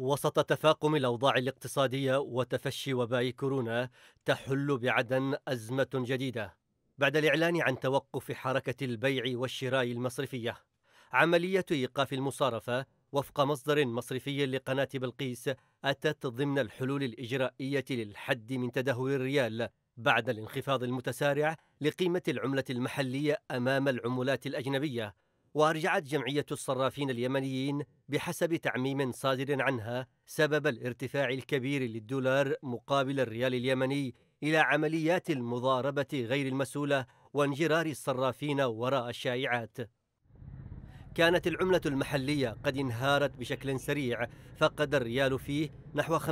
وسط تفاقم الأوضاع الاقتصادية وتفشي وباء كورونا تحل بعدن أزمة جديدة بعد الإعلان عن توقف حركة البيع والشراء المصرفية عملية إيقاف المصارفة وفق مصدر مصرفي لقناة بلقيس أتت ضمن الحلول الإجرائية للحد من تدهور الريال بعد الانخفاض المتسارع لقيمة العملة المحلية أمام العملات الأجنبية وأرجعت جمعية الصرافين اليمنيين بحسب تعميم صادر عنها سبب الارتفاع الكبير للدولار مقابل الريال اليمني إلى عمليات المضاربة غير المسؤولة وانجرار الصرافين وراء الشائعات. كانت العملة المحلية قد انهارت بشكل سريع فقد الريال فيه نحو 50%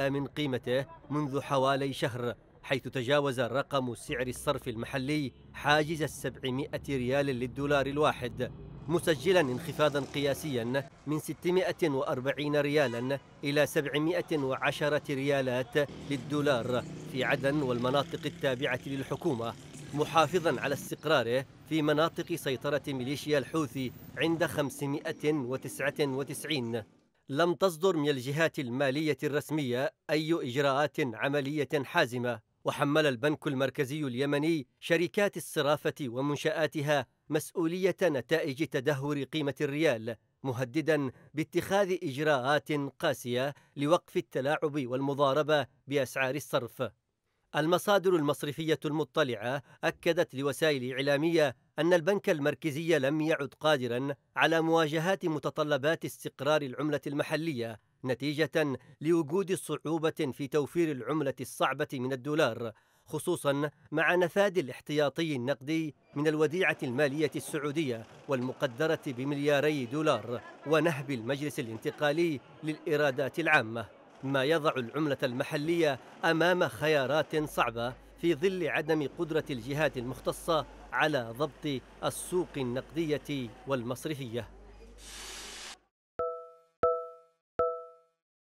من قيمته منذ حوالي شهر حيث تجاوز رقم سعر الصرف المحلي حاجز 700 ريال للدولار الواحد مسجلا انخفاضا قياسيا من 640 ريالا إلى 710 ريالات للدولار في عدن والمناطق التابعة للحكومة محافظا على استقراره في مناطق سيطرة ميليشيا الحوثي عند 599 لم تصدر من الجهات المالية الرسمية أي إجراءات عملية حازمة وحمل البنك المركزي اليمني شركات الصرافة ومنشآتها مسؤولية نتائج تدهور قيمة الريال مهددا باتخاذ إجراءات قاسية لوقف التلاعب والمضاربة بأسعار الصرف المصادر المصرفية المطلعة أكدت لوسائل إعلامية أن البنك المركزي لم يعد قادرا على مواجهة متطلبات استقرار العملة المحلية نتيجة لوجود صعوبة في توفير العملة الصعبة من الدولار خصوصا مع نفاد الاحتياطي النقدي من الوديعة المالية السعودية والمقدرة بملياري دولار ونهب المجلس الانتقالي للإيرادات العامة ما يضع العملة المحلية أمام خيارات صعبة في ظل عدم قدرة الجهات المختصة على ضبط السوق النقدية والمصرفية